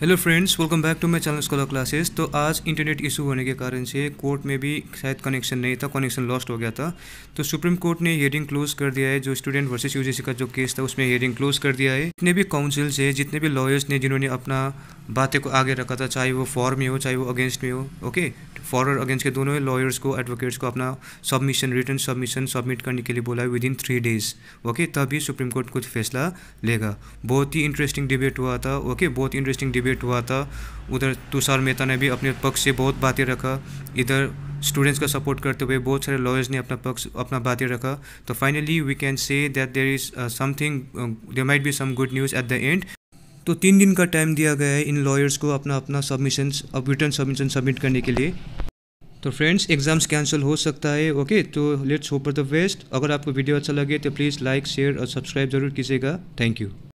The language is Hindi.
hello friends welcome back to my channel scholar classes तो आज इंटरनेट इशू होने के कारण से कोर्ट में भी शायद कनेक्शन नहीं था कनेक्शन लॉस्ट हो गया था तो सुप्रीम कोर्ट ने हेयरिंग क्लोज कर दिया है जो स्टूडेंट वर्सेस यूजीसी का जो केस था उसमें हेयरिंग क्लोज कर दिया है जितने भी काउंसिल्स है जितने भी लॉयर्स ने जिन्होंने अपना बातें को आगे रखा था चाहे वो फॉर में हो चाहे वो अगेंस्ट में हो ओके फॉर और अगेंस्ट के दोनों ही लॉयर्स को एडवोकेट्स को अपना सबमिशन रिटर्न सबमिशन सबमिट करने के लिए बोला है within three days okay तभी सुप्रीम कोर्ट कुछ फैसला लेगा बहुत ही इंटरेस्टिंग डिबेट हुआ था ओके बहुत इंटरेस्टिंग डिबेट हुआ था उधर तुषार मेहता ने भी अपने पक्ष से बहुत बातें रखा इधर स्टूडेंट्स का सपोर्ट करते हुए बहुत सारे लॉयर्स ने अपना पक्ष अपना बातें रखा तो finally we can say that there is something there might be some good news at the end तो तीन दिन का टाइम दिया गया है इन लॉयर्स को अपना अपना सबमिशन अब रिटर्न सबमिशन सबमिट करने के लिए तो फ्रेंड्स एग्ज़ाम्स कैंसिल हो सकता है ओके तो let's hope for the best अगर आपको वीडियो अच्छा लगे तो प्लीज़ लाइक शेयर और सब्सक्राइब ज़रूर कीजिएगा थैंक यू